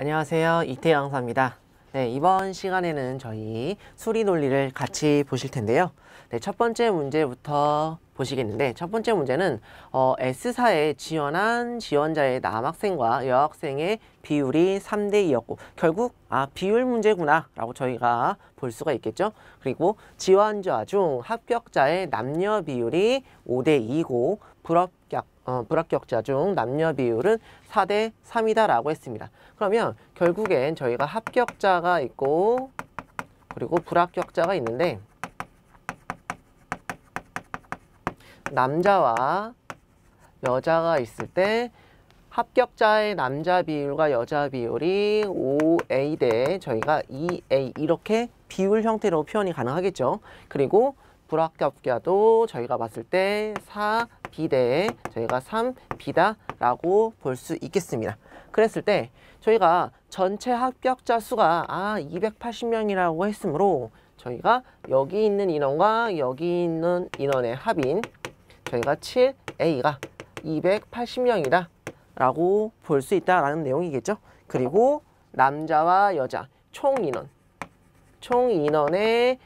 안녕하세요. 이태 강사입니다. 네, 이번 시간에는 저희 수리 논리를 같이 보실 텐데요. 네, 첫 번째 문제부터 보시겠는데 첫 번째 문제는 어, S사에 지원한 지원자의 남학생과 여학생의 비율이 3대 2였고 결국 아 비율 문제구나 라고 저희가 볼 수가 있겠죠. 그리고 지원자 중 합격자의 남녀 비율이 5대 2고 불합격 어, 불합격자 중 남녀 비율은 4대 3이다라고 했습니다. 그러면 결국엔 저희가 합격자가 있고 그리고 불합격자가 있는데 남자와 여자가 있을 때 합격자의 남자 비율과 여자 비율이 5A 대 저희가 2A 이렇게 비율 형태로 표현이 가능하겠죠. 그리고 불합격자도 저희가 봤을 때4 B대에 저희가 3B다라고 볼 수 있겠습니다. 그랬을 때 저희가 전체 합격자 수가 아 280명이라고 했으므로 저희가 여기 있는 인원과 여기 있는 인원의 합인 저희가 7A가 280명이다 라고 볼 수 있다라는 내용이겠죠. 그리고 남자와 여자 총 인원 총 인원의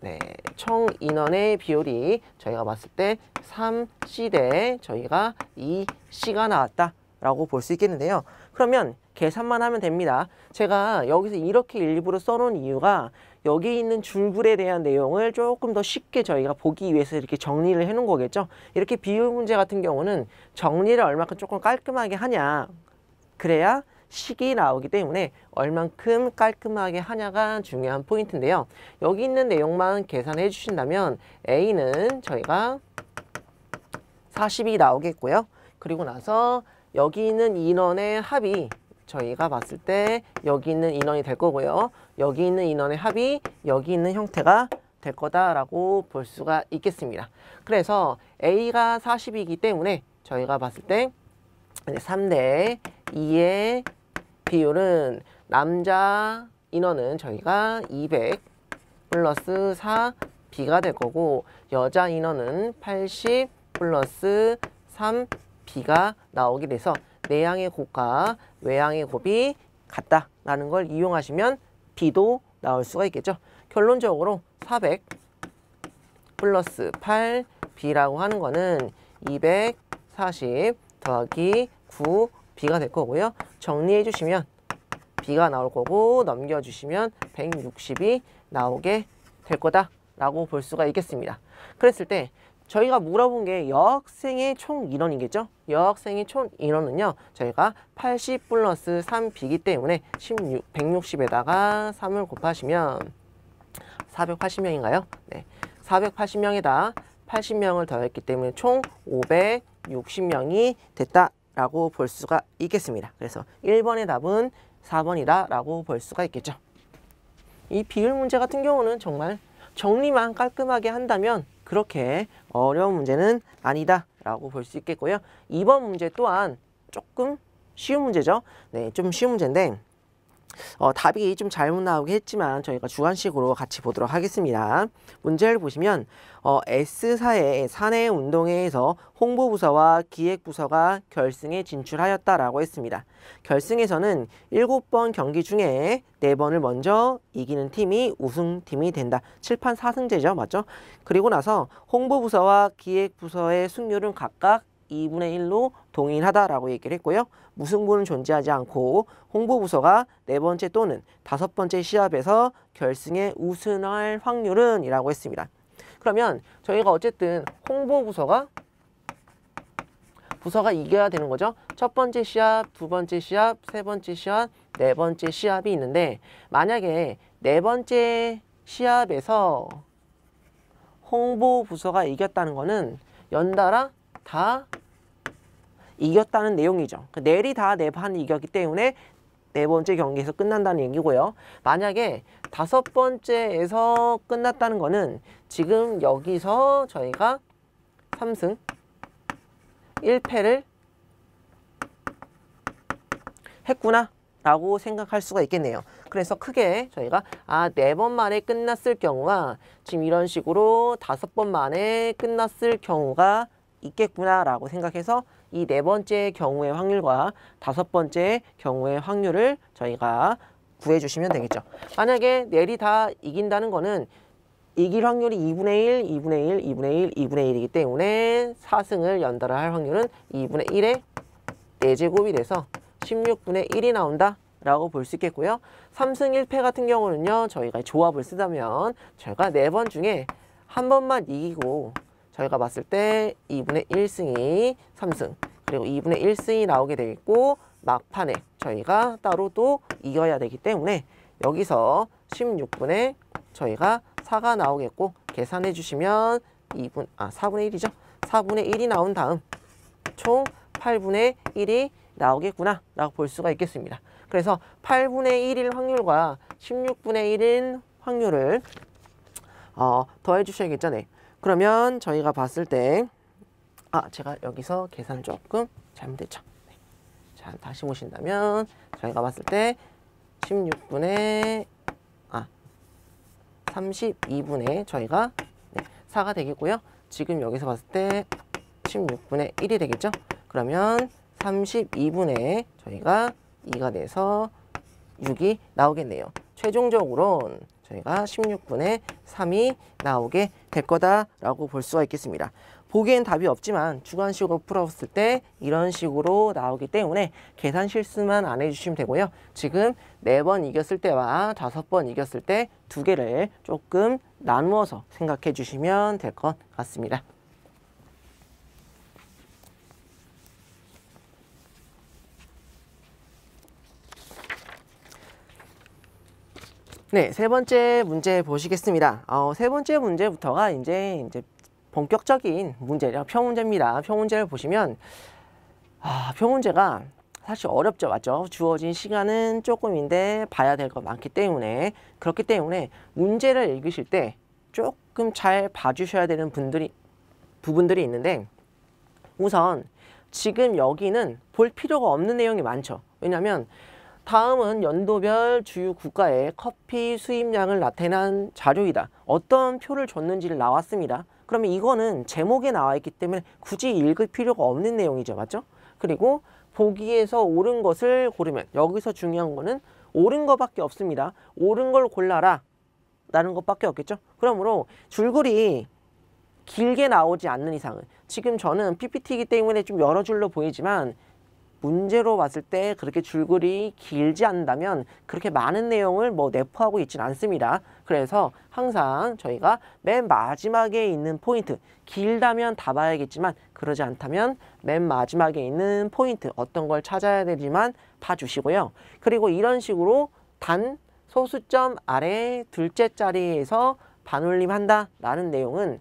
네, 총 인원의 비율이 저희가 봤을 때 3C 대 저희가 2C가 나왔다라고 볼 수 있겠는데요. 그러면 계산만 하면 됩니다. 제가 여기서 이렇게 일부러 써놓은 이유가 여기 있는 줄글에 대한 내용을 조금 더 쉽게 저희가 보기 위해서 이렇게 정리를 해놓은 거겠죠. 이렇게 비율 문제 같은 경우는 정리를 얼마큼 조금 깔끔하게 하냐. 그래야 식이 나오기 때문에 얼만큼 깔끔하게 하냐가 중요한 포인트인데요. 여기 있는 내용만 계산해 주신다면 A는 저희가 40이 나오겠고요. 그리고 나서 여기 있는 인원의 합이 저희가 봤을 때 여기 있는 인원이 될 거고요. 여기 있는 인원의 합이 여기 있는 형태가 될 거다라고 볼 수가 있겠습니다. 그래서 A가 40이기 때문에 저희가 봤을 때 3대 2의 비율은 남자 인원은 저희가 200 플러스 4 B가 될 거고 여자 인원은 80 플러스 3 B가 나오게 돼서 내양의 곱과 외양의 곱이 같다라는 걸 이용하시면 B도 나올 수가 있겠죠. 결론적으로 400 플러스 8B라고 하는 거는 240 더하기 9 B가 될 거고요. 정리해 주시면 B가 나올 거고 넘겨주시면 160이 나오게 될 거다라고 볼 수가 있겠습니다. 그랬을 때 저희가 물어본 게 여학생의 총 인원이겠죠? 여학생의 총 인원은요. 저희가 80 플러스 3B이기 때문에 16, 160에다가 3을 곱하시면 480명인가요? 네. 480명에다 80명을 더했기 때문에 총 560명이 됐다 라고 볼 수가 있겠습니다. 그래서 1번의 답은 4번이다 라고 볼 수가 있겠죠. 이 비율 문제 같은 경우는 정말 정리만 깔끔하게 한다면 그렇게 어려운 문제는 아니다 라고 볼 수 있겠고요. 2번 문제 또한 조금 쉬운 문제죠. 네, 좀 쉬운 문제인데 어, 답이 좀 잘못 나오긴 했지만 저희가 주관식으로 같이 보도록 하겠습니다. 문제를 보시면 어, S사의 사내 운동회에서 홍보부서와 기획부서가 결승에 진출하였다라고 했습니다. 결승에서는 7번 경기 중에 4번을 먼저 이기는 팀이 우승팀이 된다. 7판 4승제죠. 맞죠? 그리고 나서 홍보부서와 기획부서의 승률은 각각 2분의 1로 동일하다라고 얘기를 했고요. 무승부는 존재하지 않고 홍보부서가 네 번째 또는 다섯 번째 시합에서 결승에 우승할 확률은 이라고 했습니다. 그러면 저희가 어쨌든 홍보부서가 부서가 이겨야 되는 거죠. 첫 번째 시합, 두 번째 시합, 세 번째 시합, 네 번째 시합이 있는데 만약에 네 번째 시합에서 홍보 부서가 이겼다는 거는 연달아 다 이겼다는 내용이죠. 그러니까 내이다네판 이겼기 때문에 네 번째 경기에서 끝난다는 얘기고요. 만약에 다섯 번째에서 끝났다는 거는 지금 여기서 저희가 3승 1패를 했구나 라고 생각할 수가 있겠네요. 그래서 크게 저희가 아네 번 만에 끝났을 경우와 지금 이런 식으로 다섯 번 만에 끝났을 경우가 있겠구나 라고 생각해서 이네 번째 경우의 확률과 다섯 번째 경우의 확률을 저희가 구해주시면 되겠죠. 만약에 넬이 다 이긴다는 거는 이길 확률이 2분의 1, 2분의 1, 2분의 1, 2분의 1이기 때문에 4승을 연달아 할 확률은 2분의 1의 4제곱이 돼서 16분의 1이 나온다. 라고 볼 수 있겠고요. 3승 1패 같은 경우는요. 저희가 조합을 쓰다면 저희가 4번 중에 한 번만 이기고 저희가 봤을 때 2분의 1승이 3승 그리고 2분의 1승이 나오게 되겠고 막판에 저희가 따로 또 이겨야 되기 때문에 여기서 16분의 저희가 4가 나오겠고 계산해 주시면 2분 아 4분의 1이죠. 4분의 1이 나온 다음 총 8분의 1이 나오겠구나 라고 볼 수가 있겠습니다. 그래서 8분의 1일 확률과 16분의 1인 확률을 어, 더해 주셔야겠잖아요. 네. 그러면 저희가 봤을 때 아, 제가 여기서 계산 조금 잘못됐죠. 네. 자, 다시 보신다면 저희가 봤을 때 16분의 아, 32분의 저희가 네, 4가 되겠고요. 지금 여기서 봤을 때 16분의 1이 되겠죠. 그러면 32분의 저희가 2가 돼서 6이 나오겠네요. 최종적으로 저희가 16분의 3이 나오게 될 거다라고 볼 수가 있겠습니다. 보기엔 답이 없지만 주관식으로 풀었을 때 이런 식으로 나오기 때문에 계산 실수만 안 해주시면 되고요. 지금 4번 이겼을 때와 5번 이겼을 때 두 개를 조금 나누어서 생각해 주시면 될 것 같습니다. 네, 세 번째 문제 보시겠습니다. 어, 세 번째 문제부터가 이제 이제 본격적인 문제죠. 평문제입니다. 평문제를 보시면 아, 평문제가 사실 어렵죠, 맞죠? 주어진 시간은 조금인데 봐야 될 거 많기 때문에 그렇기 때문에 문제를 읽으실 때 조금 잘 봐주셔야 되는 분들이 부분들이 있는데 우선 지금 여기는 볼 필요가 없는 내용이 많죠. 왜냐하면 다음은 연도별 주요 국가의 커피 수입량을 나타낸 자료이다. 어떤 표를 줬는지를 나왔습니다. 그러면 이거는 제목에 나와 있기 때문에 굳이 읽을 필요가 없는 내용이죠. 맞죠? 그리고 보기에서 옳은 것을 고르면 여기서 중요한 거는 옳은 것밖에 없습니다. 옳은 걸 골라라 라는 것밖에 없겠죠. 그러므로 줄거리 길게 나오지 않는 이상은 지금 저는 PPT이기 때문에 좀 여러 줄로 보이지만 문제로 봤을 때 그렇게 줄글이 길지 않다면 그렇게 많은 내용을 뭐 내포하고 있지는 않습니다. 그래서 항상 저희가 맨 마지막에 있는 포인트 길다면 다 봐야겠지만 그러지 않다면 맨 마지막에 있는 포인트 어떤 걸 찾아야 되지만 봐주시고요. 그리고 이런 식으로 단 소수점 아래 둘째 자리에서 반올림한다라는 내용은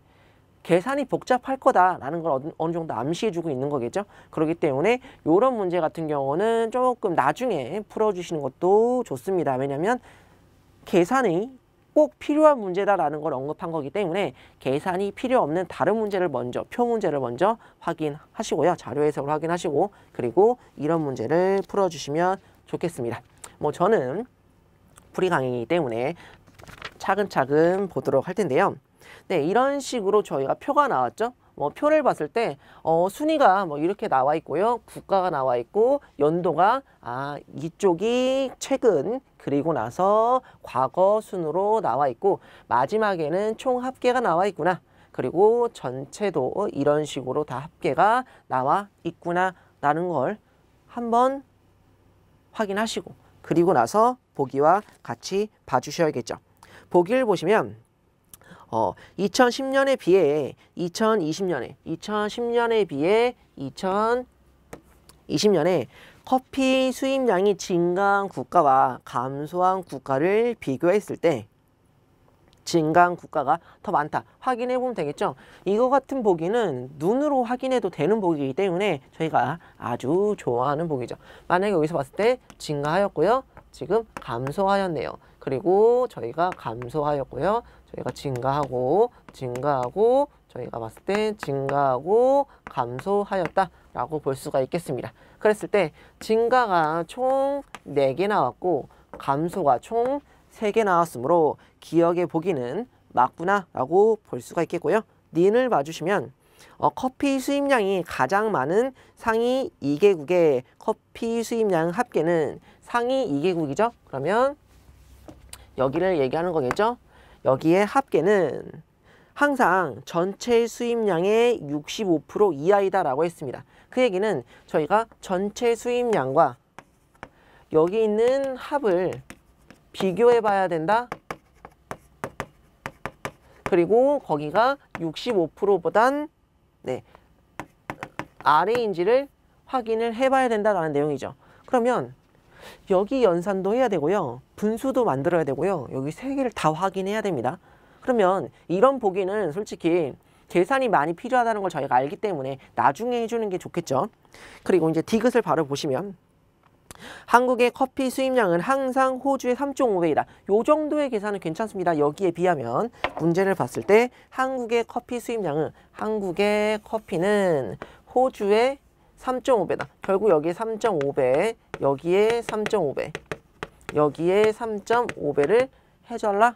계산이 복잡할 거다라는 걸 어느 정도 암시해주고 있는 거겠죠. 그렇기 때문에 이런 문제 같은 경우는 조금 나중에 풀어주시는 것도 좋습니다. 왜냐하면 계산이 꼭 필요한 문제다라는 걸 언급한 거기 때문에 계산이 필요 없는 다른 문제를 먼저 표 문제를 먼저 확인하시고요. 자료 해석을 확인하시고 그리고 이런 문제를 풀어주시면 좋겠습니다. 뭐 저는 프리 강의이기 때문에 차근차근 보도록 할 텐데요. 네, 이런 식으로 저희가 표가 나왔죠. 뭐 표를 봤을 때 어, 순위가 뭐 이렇게 나와 있고요. 국가가 나와 있고 연도가 아 이쪽이 최근 그리고 나서 과거 순으로 나와 있고 마지막에는 총 합계가 나와 있구나. 그리고 전체도 이런 식으로 다 합계가 나와 있구나 라는 걸 한번 확인하시고 그리고 나서 보기와 같이 봐주셔야겠죠. 보기를 보시면 어, 2010년에 비해 2020년에 2010년에 비해 2020년에 커피 수입량이 증가한 국가와 감소한 국가를 비교했을 때 증가한 국가가 더 많다 확인해 보면 되겠죠 이거 같은 보기는 눈으로 확인해도 되는 보기이기 때문에 저희가 아주 좋아하는 보기죠 만약에 여기서 봤을 때 증가하였고요 지금 감소하였네요 그리고 저희가 감소하였고요 저희가 증가하고 증가하고 저희가 봤을 때 증가하고 감소하였다라고 볼 수가 있겠습니다. 그랬을 때 증가가 총4개 나왔고 감소가 총3개 나왔으므로 기억의 보기는 맞구나라고 볼 수가 있겠고요. 닌을 봐주시면 어, 커피 수입량이 가장 많은 상위 2개국의 커피 수입량 합계는 상위 2개국이죠. 그러면 여기를 얘기하는 거겠죠. 여기에 합계는 항상 전체 수입량의 65% 이하이다 라고 했습니다. 그 얘기는 저희가 전체 수입량과 여기 있는 합을 비교해 봐야 된다. 그리고 거기가 65%보단 네, 아래인지를 확인을 해봐야 된다라는 내용이죠. 그러면 여기 연산도 해야 되고요. 분수도 만들어야 되고요. 여기 세 개를 다 확인해야 됩니다. 그러면 이런 보기는 솔직히 계산이 많이 필요하다는 걸 저희가 알기 때문에 나중에 해주는 게 좋겠죠. 그리고 이제 디귿을 바로 보시면 한국의 커피 수입량은 항상 호주의 3.5배이다. 요 정도의 계산은 괜찮습니다. 여기에 비하면 문제를 봤을 때 한국의 커피 수입량은 한국의 커피는 호주의 3.5배다. 결국 여기에 3.5배, 여기에 3.5배, 여기에 3.5배를 해줘라.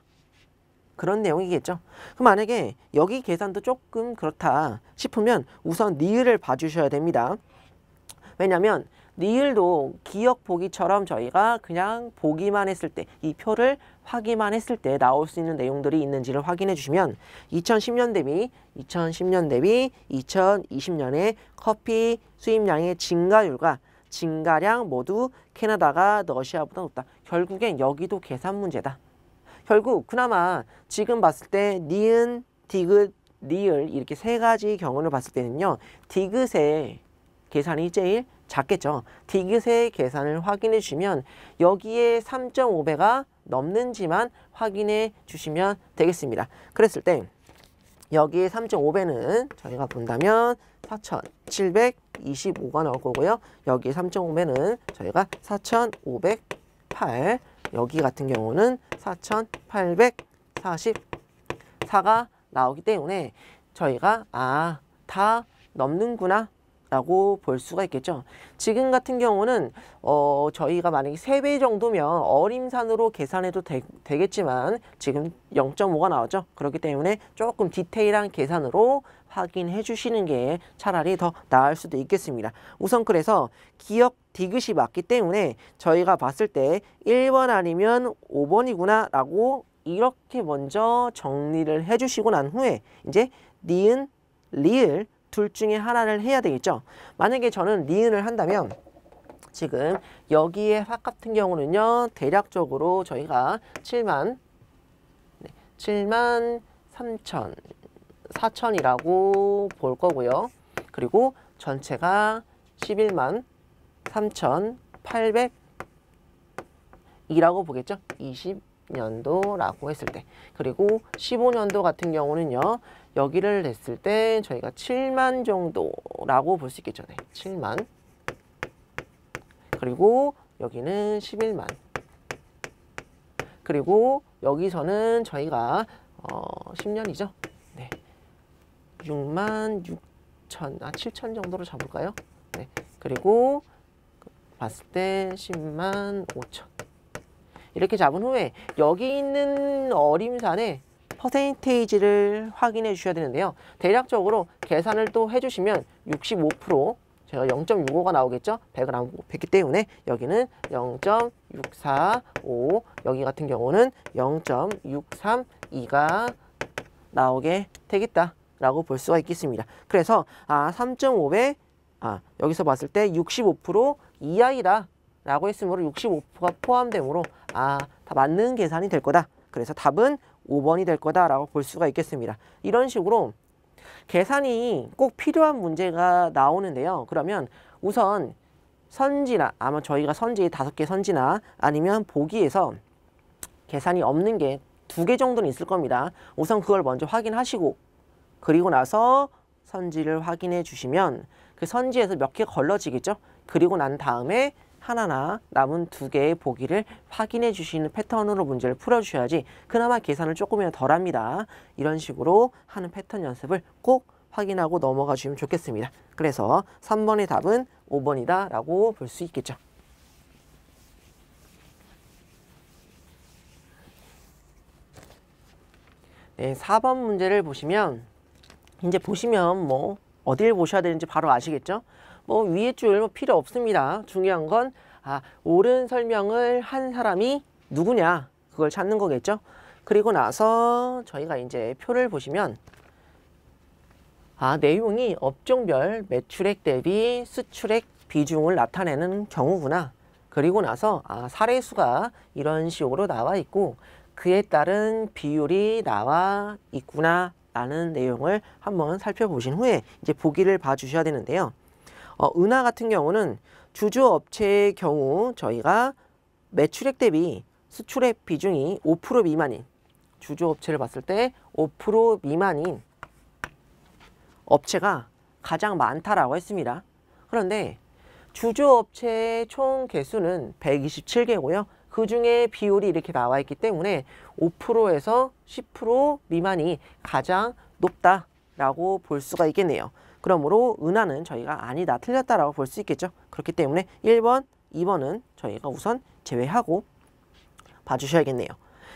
그런 내용이겠죠. 그럼 만약에 여기 계산도 조금 그렇다 싶으면 우선 니을을 봐주셔야 됩니다. 왜냐하면 니을도 기억 보기처럼 저희가 그냥 보기만 했을 때 이 표를 확인만 했을 때 나올 수 있는 내용들이 있는지를 확인해 주시면 2010년 대비 2010년 대비 2020년에 커피 수입량의 증가율과 증가량 모두 캐나다가 러시아보다 높다. 결국엔 여기도 계산 문제다. 결국 그나마 지금 봤을 때 니은, 디귿, 리을 이렇게 세 가지 경우를 봤을 때는요. 디귿의 계산이 제일 작겠죠. 디귿의 계산을 확인해 주시면 여기에 3.5배가 넘는지만 확인해 주시면 되겠습니다. 그랬을 때 여기에 3.5배는 저희가 본다면 4,725가 나올 거고요. 여기에 3.5배는 저희가 4,508 여기 같은 경우는 4,844가 나오기 때문에 저희가 아 다 넘는구나 라고 볼 수가 있겠죠. 지금 같은 경우는 어, 저희가 만약에 3배 정도면 어림산으로 계산해도 되, 겠지만 지금 0.5가 나오죠. 그렇기 때문에 조금 디테일한 계산으로 확인해 주시는 게 차라리 더 나을 수도 있겠습니다. 우선 그래서 기억 디귿이 맞기 때문에 저희가 봤을 때 1번 아니면 5번이구나 라고 이렇게 먼저 정리를 해주시고 난 후에 이제 니은, 리을 둘 중에 하나를 해야 되겠죠. 만약에 저는 니은을 한다면 지금 여기에 확 같은 경우는요. 대략적으로 저희가 7만 네, 7만 3천 4천이라고 볼 거고요. 그리고 전체가 11만 3,800 이라고 보겠죠. 20년도라고 했을 때. 그리고 15년도 같은 경우는요. 여기를 냈을 때 저희가 7만 정도라고 볼 수 있겠죠. 네, 7만. 그리고 여기는 11만. 그리고 여기서는 저희가 어, 10년이죠. 네. 6만 6천, 아 7천 정도로 잡을까요? 네. 그리고 봤을 때 10만 5천. 이렇게 잡은 후에 여기 있는 어림산에 퍼센테이지를 확인해 주셔야 되는데요. 대략적으로 계산을 또 해주시면 65% 제가 0.65가 나오겠죠? 100을 안곱기 때문에 여기는 0.645 여기 같은 경우는 0.632가 나오게 되겠다 라고 볼 수가 있겠습니다. 그래서 아 3.5배 아 여기서 봤을 때 65% 이하이다 라고 했으므로 65%가 포함되므로 아 다 맞는 계산이 될 거다. 그래서 답은 5번이 될 거다라고 볼 수가 있겠습니다. 이런 식으로 계산이 꼭 필요한 문제가 나오는데요. 그러면 우선 선지나 아마 저희가 선지 다섯 개 선지나 아니면 보기에서 계산이 없는 게 두 개 정도는 있을 겁니다. 우선 그걸 먼저 확인하시고 그리고 나서 선지를 확인해 주시면 그 선지에서 몇 개 걸러지겠죠. 그리고 난 다음에 하나나 남은 두 개의 보기를 확인해 주시는 패턴으로 문제를 풀어주셔야지 그나마 계산을 조금이나 덜 합니다. 이런 식으로 하는 패턴 연습을 꼭 확인하고 넘어가 주시면 좋겠습니다. 그래서 3번의 답은 5번이다 라고 볼 수 있겠죠. 네, 4번 문제를 보시면 이제 보시면 뭐 어딜 보셔야 되는지 바로 아시겠죠? 뭐 위에 줄 뭐 필요 없습니다. 중요한 건 아, 옳은 설명을 한 사람이 누구냐 그걸 찾는 거겠죠. 그리고 나서 저희가 이제 표를 보시면 아, 내용이 업종별 매출액 대비 수출액 비중을 나타내는 경우구나. 그리고 나서 아, 사례수가 이런 식으로 나와 있고 그에 따른 비율이 나와 있구나 라는 내용을 한번 살펴보신 후에 이제 보기를 봐주셔야 되는데요. 어, 은하 같은 경우는 주주업체의 경우 저희가 매출액 대비 수출액 비중이 5% 미만인 주주업체를 봤을 때 5% 미만인 업체가 가장 많다라고 했습니다. 그런데 주주업체의 총 개수는 127개고요. 그 중에 비율이 이렇게 나와 있기 때문에 5%에서 10% 미만이 가장 높다라고 볼 수가 있겠네요. 그러므로 은하는 저희가 아니다 틀렸다라고 볼 수 있겠죠. 그렇기 때문에 1번, 2번은 저희가 우선 제외하고 봐주셔야겠네요.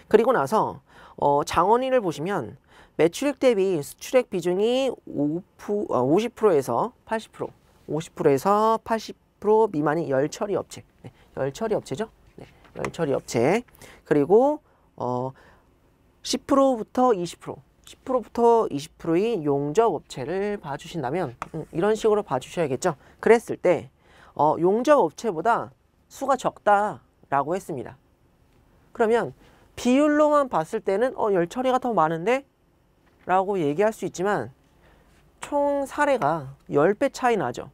그리고 나서 어, 장원이를 보시면 매출액 대비 수출액 비중이 5%, 어, 50%에서 80%, 50%에서 80%미만이 열처리 업체, 네, 열처리 업체죠. 네, 열처리 업체. 그리고 어, 10%부터 20%. 10%부터 20%의 용접업체를 봐주신다면 음, 이런 식으로 봐주셔야겠죠. 그랬을 때 어, 용접업체보다 수가 적다라고 했습니다. 그러면 비율로만 봤을 때는 어, 열 처리가 더 많은데? 라고 얘기할 수 있지만 총 사례가 10배 차이 나죠.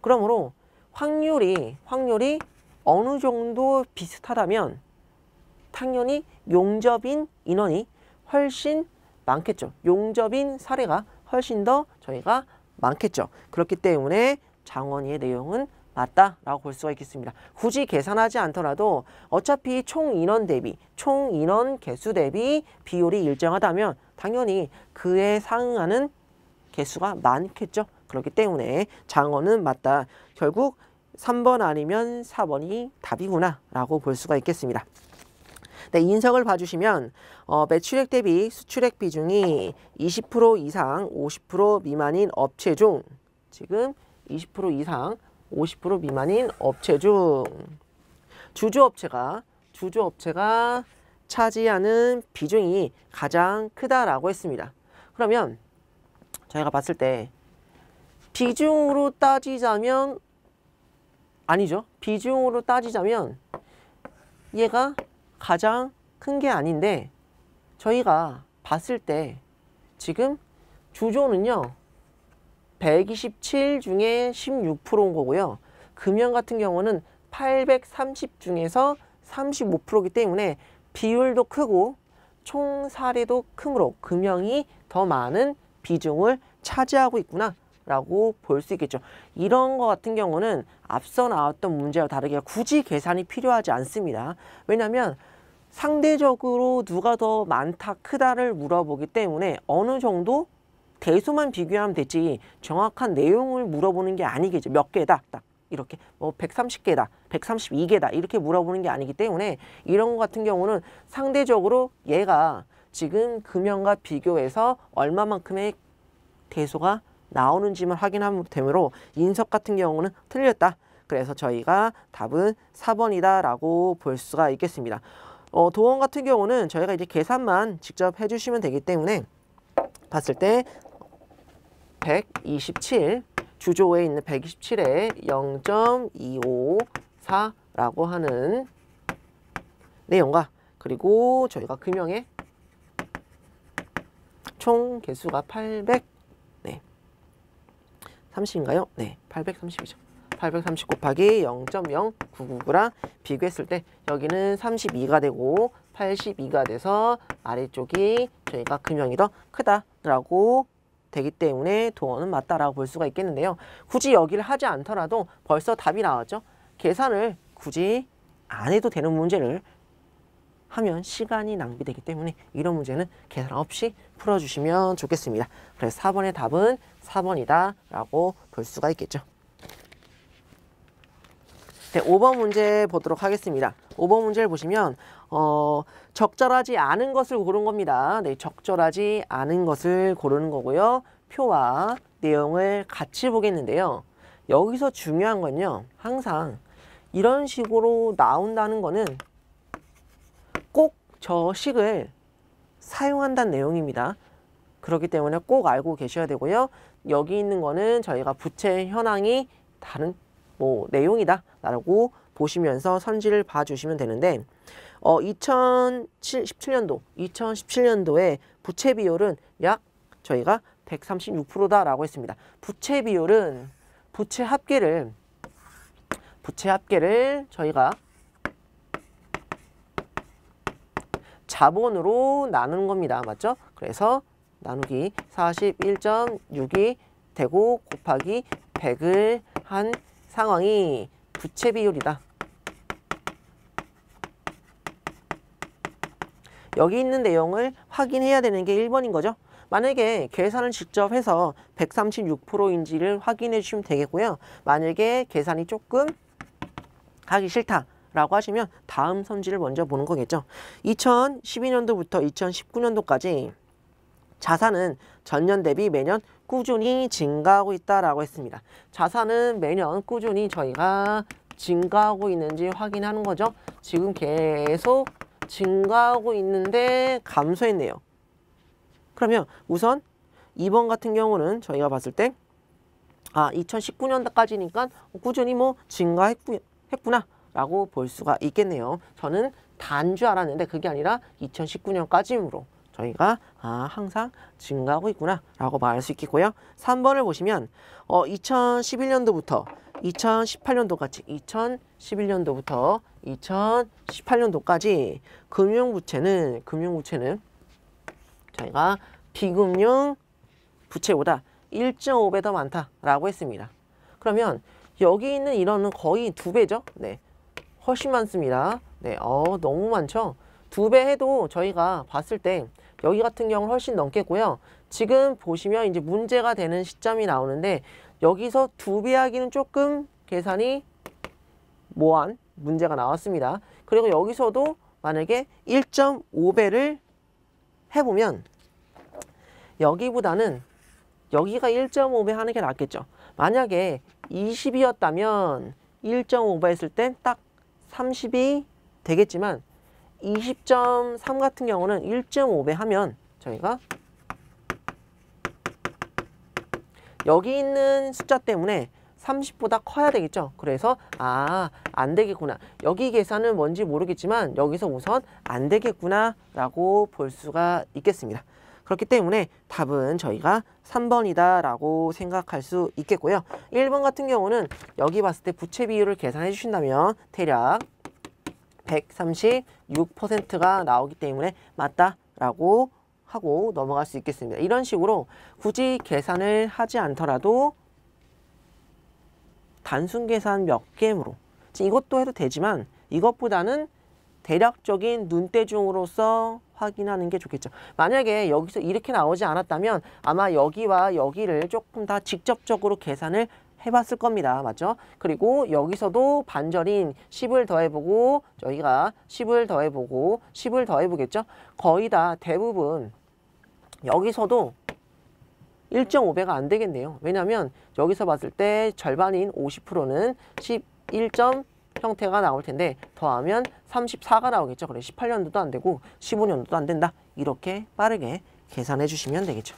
그러므로 확률이 확률이 어느 정도 비슷하다면 당연히 용접인 인원이 훨씬 많겠죠. 용접인 사례가 훨씬 더 저희가 많겠죠. 그렇기 때문에 장원의 내용은 맞다라고 볼 수가 있겠습니다. 굳이 계산하지 않더라도 어차피 총 인원 대비, 총 인원 개수 대비 비율이 일정하다면 당연히 그에 상응하는 개수가 많겠죠. 그렇기 때문에 장원은 맞다. 결국 3번 아니면 4번이 답이구나 라고 볼 수가 있겠습니다. 네, 인석을 봐주시면 어, 매출액 대비 수출액 비중이 20% 이상 50% 미만인 업체 중 지금 20% 이상 50% 미만인 업체 중 주주업체가 주주업체가 차지하는 비중이 가장 크다라고 했습니다. 그러면 저희가 봤을 때 비중으로 따지자면 아니죠. 비중으로 따지자면 얘가 가장 큰 게 아닌데 저희가 봤을 때 지금 주조는요 127 중에 16%인 거고요 금연 같은 경우는 830 중에서 35%이기 때문에 비율도 크고 총 사례도 크므로 금형이 더 많은 비중을 차지하고 있구나 라고 볼 수 있겠죠. 이런 거 같은 경우는 앞서 나왔던 문제와 다르게 굳이 계산이 필요하지 않습니다. 왜냐하면 상대적으로 누가 더 많다 크다를 물어보기 때문에 어느 정도 대수만 비교하면 되지 정확한 내용을 물어보는 게 아니겠죠. 몇 개다 딱 이렇게 뭐 130개다 132개다 이렇게 물어보는 게 아니기 때문에 이런 거 같은 경우는 상대적으로 얘가 지금 금형과 비교해서 얼마만큼의 대소가 나오는지만 확인하면 되므로 인석 같은 경우는 틀렸다. 그래서 저희가 답은 4번이다 라고 볼 수가 있겠습니다. 어, 도원 같은 경우는 저희가 이제 계산만 직접 해주시면 되기 때문에 봤을 때 127, 주조에 있는 127에 0.254라고 하는 내용과 그리고 저희가 금형에 총 개수가 800 30인가요? 네, 830이죠. 830 곱하기 0.0999랑 비교했을 때 여기는 32가 되고 82가 돼서 아래쪽이 저희가 금형이 더 크다라고 되기 때문에 도어는 맞다라고 볼 수가 있겠는데요. 굳이 여기를 하지 않더라도 벌써 답이 나왔죠. 계산을 굳이 안 해도 되는 문제를 하면 시간이 낭비되기 때문에 이런 문제는 계산 없이 풀어주시면 좋겠습니다. 그래서 4번의 답은 4번이다 라고 볼 수가 있겠죠. 네, 5번 문제 보도록 하겠습니다. 5번 문제를 보시면 어, 적절하지 않은 것을 고른 겁니다. 네, 적절하지 않은 것을 고르는 거고요. 표와 내용을 같이 보겠는데요. 여기서 중요한 건요. 항상 이런 식으로 나온다는 거는 저 식을 사용한다는 내용입니다. 그렇기 때문에 꼭 알고 계셔야 되고요. 여기 있는 거는 저희가 부채 현황이 다른 뭐 내용이다 라고 보시면서 선지를 봐주시면 되는데 어, 2017년도 2017년도에 부채 비율은 약 저희가 136%다 라고 했습니다. 부채 비율은 부채 합계를 부채 합계를 저희가 자본으로 나누는 겁니다. 맞죠? 그래서 나누기 41.6이 되고 곱하기 100을 한 상황이 부채 비율이다. 여기 있는 내용을 확인해야 되는 게 1번인 거죠. 만약에 계산을 직접 해서 136%인지를 확인해 주시면 되겠고요. 만약에 계산이 조금 하기 싫다. 라고 하시면 다음 선지를 먼저 보는 거겠죠. 2012년도부터 2019년도까지 자산은 전년 대비 매년 꾸준히 증가하고 있다라고 했습니다. 자산은 매년 꾸준히 저희가 증가하고 있는지 확인하는 거죠. 지금 계속 증가하고 있는데 감소했네요. 그러면 우선 이번 같은 경우는 저희가 봤을 때 아, 2019년까지니까 꾸준히 뭐 증가했구나. 라고 볼 수가 있겠네요. 저는 단줄 알았는데 그게 아니라 2019년까지므로 저희가 아, 항상 증가하고 있구나 라고 말할 수 있겠고요. 3번을 보시면 어, 2011년도부터 2018년도까지 2011년도부터 2018년도까지 금융부채는 금융부채는 저희가 비금융 부채보다 1.5배 더 많다라고 했습니다. 그러면 여기 있는 인원은 거의 두배죠 네. 훨씬 많습니다. 네, 어, 너무 많죠? 두 배 해도 저희가 봤을 때 여기 같은 경우는 훨씬 넘겠고요. 지금 보시면 이제 문제가 되는 시점이 나오는데 여기서 두배 하기는 조금 계산이 모한 문제가 나왔습니다. 그리고 여기서도 만약에 1.5배를 해보면 여기보다는 여기가 1.5배 하는 게 낫겠죠. 만약에 20이었다면 1.5배 했을 땐딱 30이 되겠지만 20.3 같은 경우는 1.5배 하면 저희가 여기 있는 숫자 때문에 30보다 커야 되겠죠. 그래서 아, 안 되겠구나. 여기 계산은 뭔지 모르겠지만 여기서 우선 안 되겠구나 라고 볼 수가 있겠습니다. 그렇기 때문에 답은 저희가 3번이다라고 생각할 수 있겠고요. 1번 같은 경우는 여기 봤을 때 부채 비율을 계산해 주신다면 대략 136%가 나오기 때문에 맞다라고 하고 넘어갈 수 있겠습니다. 이런 식으로 굳이 계산을 하지 않더라도 단순 계산 몇 개로 으 이것도 해도 되지만 이것보다는 대략적인 눈대중으로서 확인하는 게 좋겠죠. 만약에 여기서 이렇게 나오지 않았다면 아마 여기와 여기를 조금 다 직접적으로 계산을 해봤을 겁니다. 맞죠? 그리고 여기서도 반절인 10을 더해보고 저희가 10을 더해보고 10을 더해보겠죠? 거의 다 대부분 여기서도 1.5배가 안 되겠네요. 왜냐하면 여기서 봤을 때 절반인 50%는 11. 형태가 나올 텐데 더하면 34가 나오겠죠. 그래 18년도도 안 되고 15년도도 안 된다. 이렇게 빠르게 계산해 주시면 되겠죠.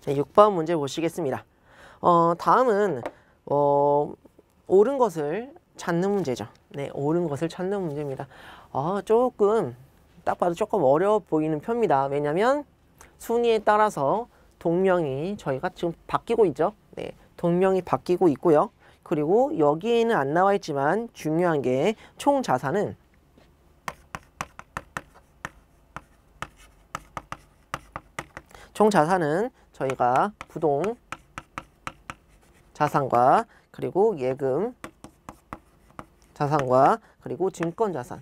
자, 6번 문제 보시겠습니다. 어, 다음은 어, 옳은 것을 찾는 문제죠. 네, 옳은 것을 찾는 문제입니다. 어, 조금 딱 봐도 조금 어려워 보이는 편입니다. 왜냐면 하 순위에 따라서 동명이 저희가 지금 바뀌고 있죠. 네, 동명이 바뀌고 있고요. 그리고 여기에는 안 나와 있지만 중요한 게 총 자산은 총 자산은 저희가 부동 자산과 그리고 예금 자산과 그리고 증권 자산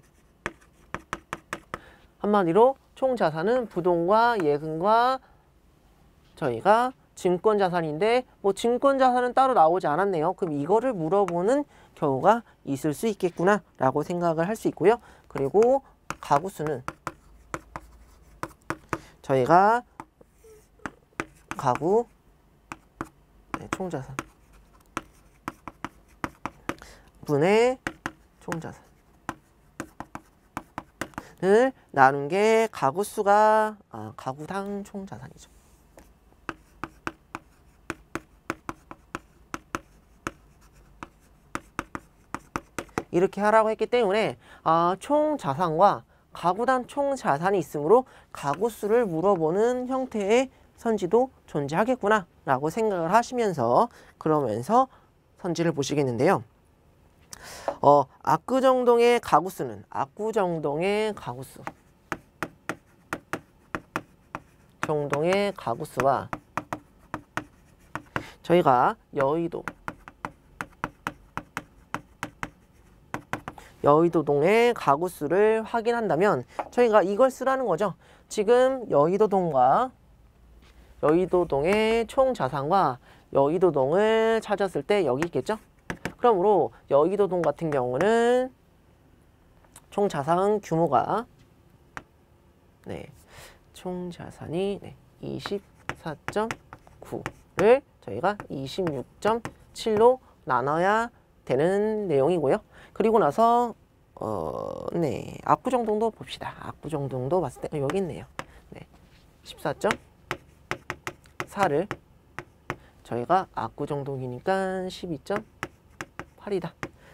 한마디로 총 자산은 부동과 예금과 저희가 증권 자산인데 뭐 증권 자산은 따로 나오지 않았네요. 그럼 이거를 물어보는 경우가 있을 수 있겠구나 라고 생각을 할 수 있고요. 그리고 가구 수는 저희가 가구 네, 총자산 분의 총자산 를 나눈 게 가구 수가 아, 가구당 총 자산이죠. 이렇게 하라고 했기 때문에 아, 총 자산과 가구당 총 자산이 있으므로 가구 수를 물어보는 형태의 선지도 존재하겠구나 라고 생각을 하시면서 그러면서 선지를 보시겠는데요. 어, 압구정동의 가구수는 압구정동의 가구수 정동의 가구수와 저희가 여의도 여의도동의 가구수를 확인한다면 저희가 이걸 쓰라는 거죠. 지금 여의도동과 여의도동의 총 자산과 여의도동을 찾았을 때 여기 있겠죠? 그러므로 여의도동 같은 경우는 총 자산 규모가 네, 총 자산이 네, 24.9를 저희가 26.7로 나눠야 되는 내용이고요. 그리고 나서 어, 네, 압구정동도 봅시다. 압구정동도 봤을 때 여기 있네요. 네, 14.4를 저희가 압구정동이니까 8이다.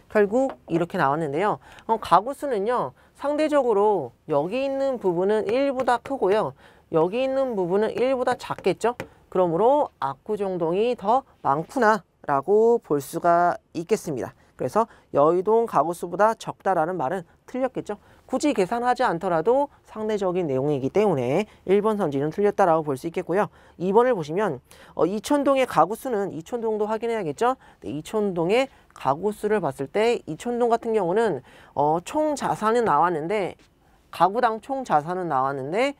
결국 이렇게 나왔는데요. 어, 가구수는요. 상대적으로 여기 있는 부분은 1보다 크고요. 여기 있는 부분은 1보다 작겠죠. 그러므로 압구정동이 더 많구나 라고 볼 수가 있겠습니다. 그래서 여의동 가구수보다 적다라는 말은 틀렸겠죠. 굳이 계산하지 않더라도 상대적인 내용이기 때문에 1번 선지는 틀렸다라고 볼 수 있겠고요. 2번을 보시면 어, 이촌동의 가구수는 이촌동도 확인해야겠죠. 네, 이촌동의 가구 수를 봤을 때이촌동 같은 경우는 어, 총 자산은 나왔는데 가구당 총 자산은 나왔는데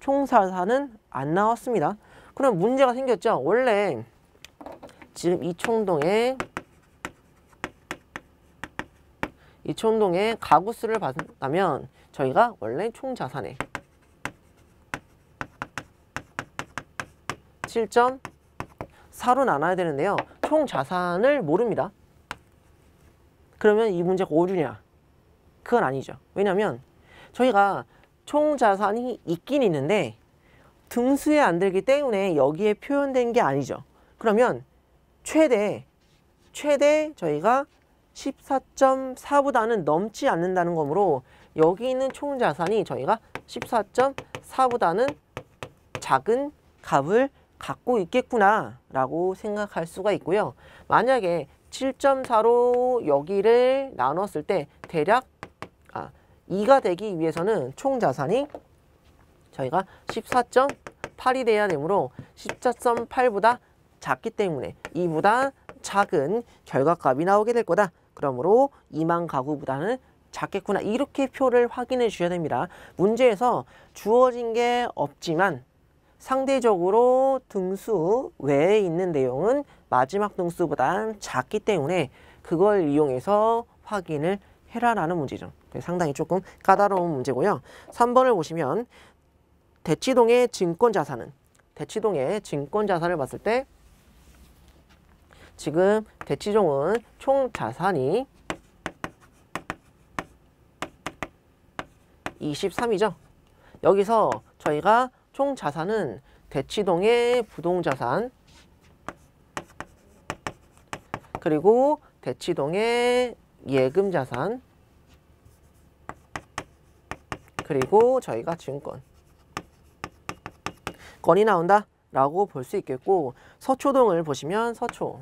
총 자산은 안 나왔습니다. 그럼 문제가 생겼죠. 원래 지금 이촌동에 이촌동의 가구 수를 봤다면 저희가 원래 총 자산에 7.4로 나눠야 되는데요. 총 자산을 모릅니다. 그러면 이 문제가 오류냐? 그건 아니죠. 왜냐하면 저희가 총 자산이 있긴 있는데 등수에 안 들기 때문에 여기에 표현된 게 아니죠. 그러면 최대 최대 저희가 14.4보다는 넘지 않는다는 거므로 여기 있는 총 자산이 저희가 14.4보다는 작은 값을 갖고 있겠구나라고 생각할 수가 있고요. 만약에 7.4로 여기를 나눴을 때 대략 아, 2가 되기 위해서는 총 자산이 저희가 14.8이 돼야 되므로 14.8보다 작기 때문에 이보다 작은 결과값이 나오게 될 거다. 그러므로 2만 가구보다는 작겠구나. 이렇게 표를 확인해 주셔야 됩니다. 문제에서 주어진 게 없지만 상대적으로 등수 외에 있는 내용은 마지막 등수보다 작기 때문에 그걸 이용해서 확인을 해라라는 문제죠. 네, 상당히 조금 까다로운 문제고요. 3번을 보시면 대치동의 증권자산은 대치동의 증권자산을 봤을 때 지금 대치동은 총 자산이 23이죠. 여기서 저희가 총 자산은 대치동의 부동자산 그리고 대치동의 예금자산 그리고 저희가 증권 건이 나온다 라고 볼 수 있겠고 서초동을 보시면 서초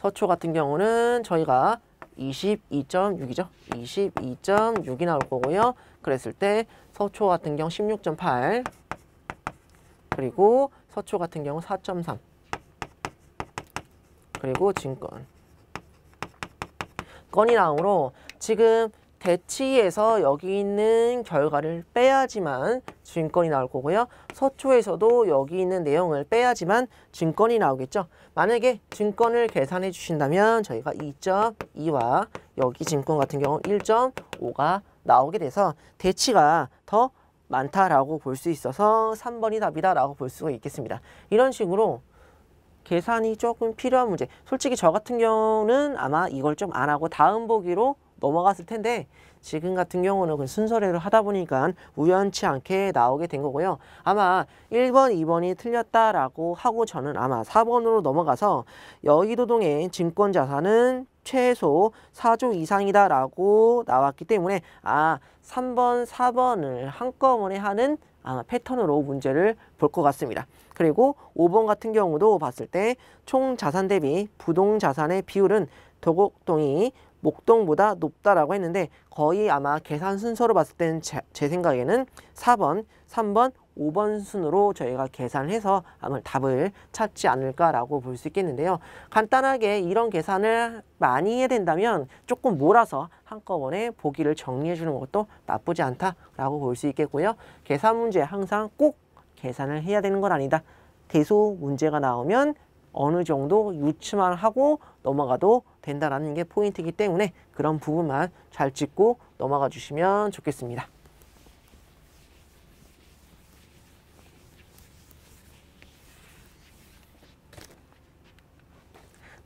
서초 같은 경우는 저희가 22.6이죠. 22.6이 나올 거고요. 그랬을 때 서초 같은 경우 16.8 그리고 서초 같은 경우 4.3 그리고 증권 건이 나오므로 지금 대치에서 여기 있는 결과를 빼야지만 증권이 나올 거고요. 서초에서도 여기 있는 내용을 빼야지만 증권이 나오겠죠. 만약에 증권을 계산해 주신다면 저희가 2.2와 여기 증권 같은 경우 1.5가 나오게 돼서 대치가 더 많다라고 볼 수 있어서 3번이 답이다라고 볼 수가 있겠습니다. 이런 식으로 계산이 조금 필요한 문제. 솔직히 저 같은 경우는 아마 이걸 좀 안 하고 다음 보기로 넘어갔을 텐데 지금 같은 경우는 그 순서대로 하다 보니까 우연치 않게 나오게 된 거고요. 아마 1번, 2번이 틀렸다라고 하고 저는 아마 4번으로 넘어가서 여의도동의 증권자산은 최소 4조 이상이다라고 나왔기 때문에 아 3번, 4번을 한꺼번에 하는 아마 패턴으로 문제를 볼 것 같습니다. 그리고 5번 같은 경우도 봤을 때 총 자산 대비 부동자산의 비율은 도곡동이 목동보다 높다라고 했는데 거의 아마 계산 순서로 봤을 때는 제, 제 생각에는 4번, 3번, 5번 순으로 저희가 계산해서 을 아마 답을 찾지 않을까라고 볼 수 있겠는데요. 간단하게 이런 계산을 많이 해야 된다면 조금 몰아서 한꺼번에 보기를 정리해 주는 것도 나쁘지 않다라고 볼 수 있겠고요. 계산 문제 항상 꼭 계산을 해야 되는 건 아니다. 대소 문제가 나오면 어느 정도 유추만 하고 넘어가도 된다라는 게 포인트이기 때문에 그런 부분만 잘찍고 넘어가 주시면 좋겠습니다.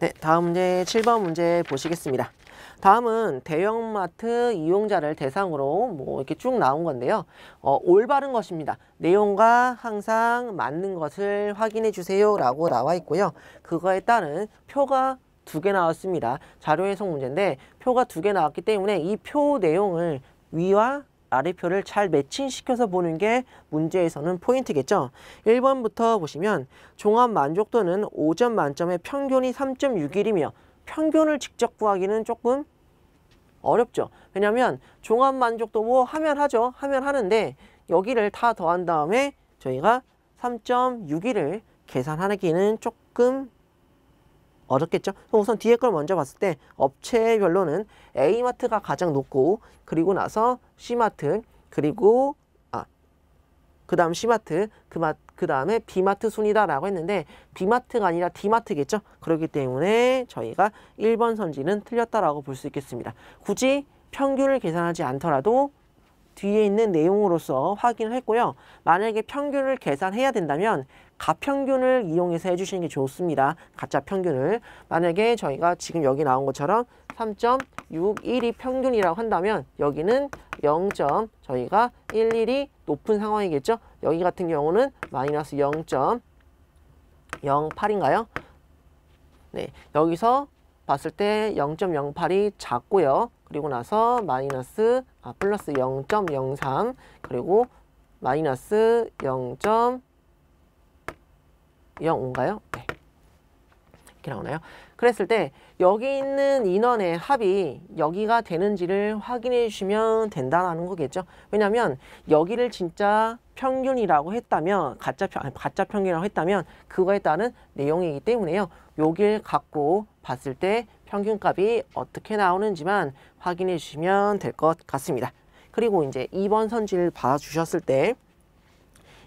네, 다음 문제 7번 문제 보시겠습니다. 다음은 대형마트 이용자를 대상으로 뭐 이렇게 쭉 나온 건데요. 어, 올바른 것입니다. 내용과 항상 맞는 것을 확인해 주세요 라고 나와 있고요. 그거에 따른 표가 두개 나왔습니다. 자료 해석 문제인데 표가 두 개 나왔기 때문에 이 표 내용을 위와 아래 표를 잘 매칭시켜서 보는 게 문제에서는 포인트겠죠. 1번부터 보시면 종합 만족도는 5점 만점에 평균이 3.61이며 평균을 직접 구하기는 조금 어렵죠. 왜냐하면 종합 만족도 뭐 하면 하죠. 하면 하는데 여기를 다 더한 다음에 저희가 3.61을 계산하기는 조금 어렵겠죠? 우선 뒤에 걸 먼저 봤을 때 업체별로는 A마트가 가장 높고 그리고 나서 C마트 그리고 아, 그 다음 C마트 그, 마, 그 다음에 B마트 순이다라고 했는데 B마트가 아니라 D마트겠죠? 그렇기 때문에 저희가 1번 선지는 틀렸다라고 볼 수 있겠습니다. 굳이 평균을 계산하지 않더라도 뒤에 있는 내용으로서 확인을 했고요. 만약에 평균을 계산해야 된다면 가평균을 이용해서 해주시는 게 좋습니다. 가짜 평균을. 만약에 저희가 지금 여기 나온 것처럼 3.61이 평균이라고 한다면 여기는 0. 저희가 11이 높은 상황이겠죠. 여기 같은 경우는 마이너스 0.08인가요? 네, 여기서 봤을 때 0.08이 작고요. 그리고 나서 마이너스 아 플러스 0.03 그리고 마이너스 0. 0인가요? 네. 이렇게 나오나요? 그랬을 때 여기 있는 인원의 합이 여기가 되는지를 확인해 주시면 된다는 거겠죠. 왜냐하면 여기를 진짜 평균이라고 했다면 가짜, 평, 아니, 가짜 평균이라고 했다면 그거에 따른 내용이기 때문에요. 여길 갖고 봤을 때 평균값이 어떻게 나오는지만 확인해 주시면 될 것 같습니다. 그리고 이제 2번 선지를 받아주셨을때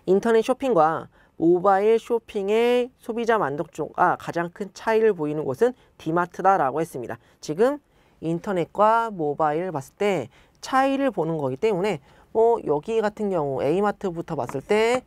인터넷 쇼핑과 오바일 쇼핑의 소비자 만족도가 아, 가장 큰 차이를 보이는 곳은 디마트다라고 했습니다. 지금 인터넷과 모바일 봤을 때 차이를 보는 거기 때문에 뭐 여기 같은 경우 A마트부터 봤을 때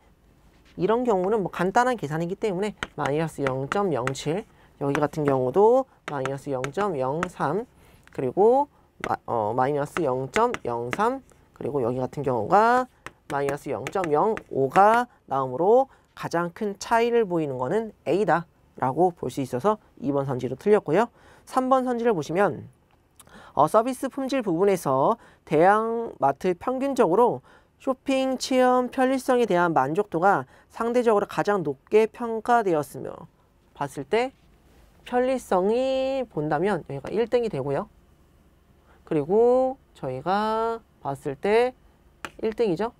이런 경우는 뭐 간단한 계산이기 때문에 마이너스 0.07 여기 같은 경우도 마이너스 0.03 그리고 마, 어, 마이너스 0.03 그리고 여기 같은 경우가 마이너스 0.05가 나오므로 가장 큰 차이를 보이는 것은 A다 라고 볼 수 있어서 2번 선지로 틀렸고요. 3번 선지를 보시면 어, 서비스 품질 부분에서 대형마트 평균적으로 쇼핑, 체험, 편리성에 대한 만족도가 상대적으로 가장 높게 평가되었으며 봤을 때 편리성이 본다면 여기가 1등이 되고요. 그리고 저희가 봤을 때 1등이죠.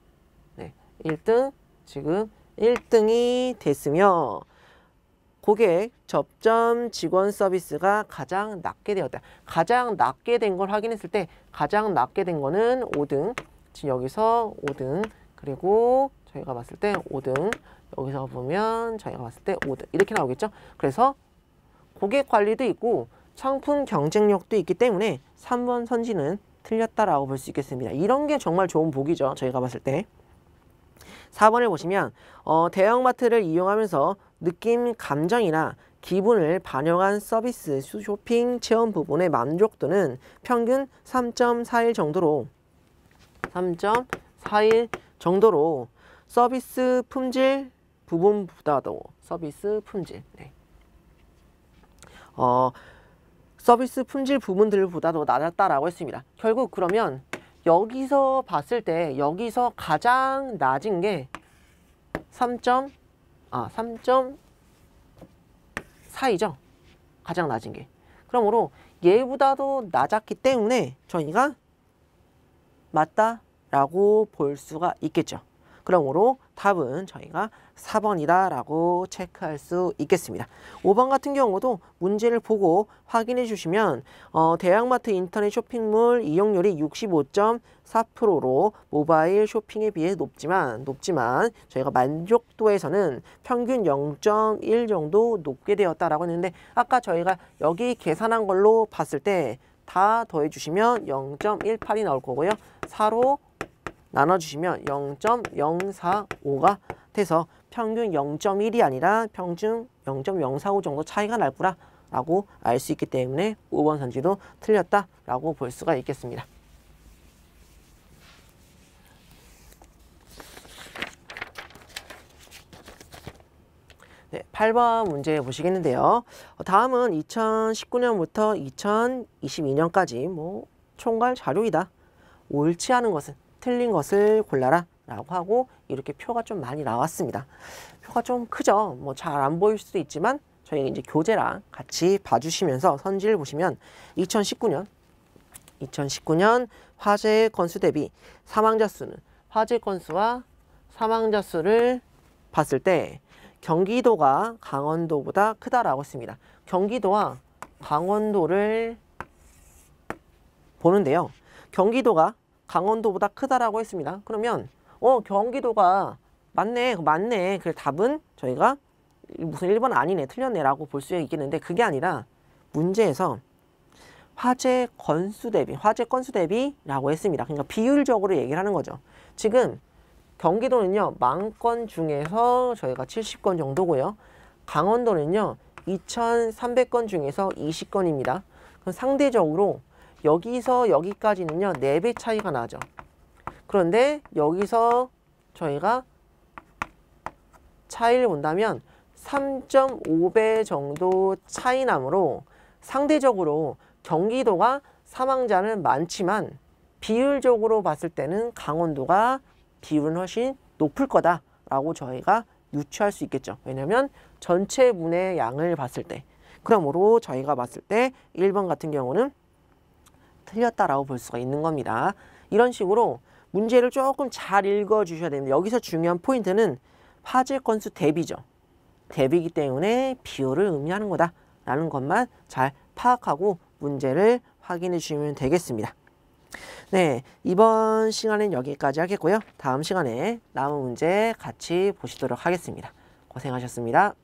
네, 1등 지금 1등이 됐으며 고객 접점 직원 서비스가 가장 낮게 되었다. 가장 낮게 된 걸 확인했을 때 가장 낮게 된 거는 5등. 지금 여기서 5등. 그리고 저희가 봤을 때 5등. 여기서 보면 저희가 봤을 때 5등. 이렇게 나오겠죠? 그래서 고객 관리도 있고 상품 경쟁력도 있기 때문에 3번 선지는 틀렸다라고 볼 수 있겠습니다. 이런 게 정말 좋은 보기죠 저희가 봤을 때. 4번을 보시면 어, 대형마트를 이용하면서 느낌, 감정이나 기분을 반영한 서비스 쇼핑 체험 부분의 만족도는 평균 3 4일 정도로 3.41 정도로 서비스 품질 부분보다도 서비스 품질 네. 어, 서비스 품질 부분들보다도 낮았다라고 했습니다. 결국 그러면 여기서 봤을 때 여기서 가장 낮은 게 3점 아 3점 4이죠. 가장 낮은 게. 그러므로 얘보다도 낮았기 때문에 저희가 맞다라고 볼 수가 있겠죠. 그러므로 답은 저희가 4번이다라고 체크할 수 있겠습니다. 5번 같은 경우도 문제를 보고 확인해 주시면 어, 대형마트 인터넷 쇼핑몰 이용률이 65.4%로 모바일 쇼핑에 비해 높지만 높지만 저희가 만족도에서는 평균 0.1 정도 높게 되었다라고 했는데 아까 저희가 여기 계산한 걸로 봤을 때 다 더해 주시면 0.18이 나올 거고요. 4로 나눠 주시면 0.045가 돼서 평균 0.1이 아니라 평균 0.045 정도 차이가 날 거라 라고 알 수 있기 때문에 5번 선지도 틀렸다 라고 볼 수가 있겠습니다. 네, 8번 문제 보시겠는데요. 어, 다음은 2019년부터 2022년까지 뭐 총괄 자료이다. 옳지 않은 것은 틀린 것을 골라라 라고 하고 이렇게 표가 좀 많이 나왔습니다. 표가 좀 크죠. 뭐 잘 안 보일 수도 있지만 저희는 이제 교재랑 같이 봐주시면서 선지를 보시면 2019년 2019년 화재 건수 대비 사망자 수는 화재 건수와 사망자 수를 봤을 때 경기도가 강원도보다 크다라고 했습니다. 경기도와 강원도를 보는데요. 경기도가 강원도보다 크다라고 했습니다. 그러면 어 경기도가 맞네 맞네 그 답은 저희가 무슨 1번 아니네 틀렸네라고 볼 수 있겠는데 그게 아니라 문제에서 화재 건수 대비 화재 건수 대비라고 했습니다. 그러니까 비율적으로 얘기를 하는 거죠. 지금 경기도는요 만 건 중에서 저희가 70건 정도고요. 강원도는요 2,300건 중에서 20건입니다. 그럼 상대적으로 여기서 여기까지는요 4배 차이가 나죠. 그런데 여기서 저희가 차이를 본다면 3.5배 정도 차이나므로 상대적으로 경기도가 사망자는 많지만 비율적으로 봤을 때는 강원도가 비율은 훨씬 높을 거다라고 저희가 유추할 수 있겠죠. 왜냐하면 전체 분의 양을 봤을 때 그러므로 저희가 봤을 때 1번 같은 경우는 틀렸다라고 볼 수가 있는 겁니다. 이런 식으로 문제를 조금 잘 읽어주셔야 됩니다. 여기서 중요한 포인트는 화재 건수 대비죠. 대비기 때문에 비율을 의미하는 거다라는 것만 잘 파악하고 문제를 확인해 주시면 되겠습니다. 네, 이번 시간은 여기까지 하겠고요. 다음 시간에 남은 문제 같이 보시도록 하겠습니다. 고생하셨습니다.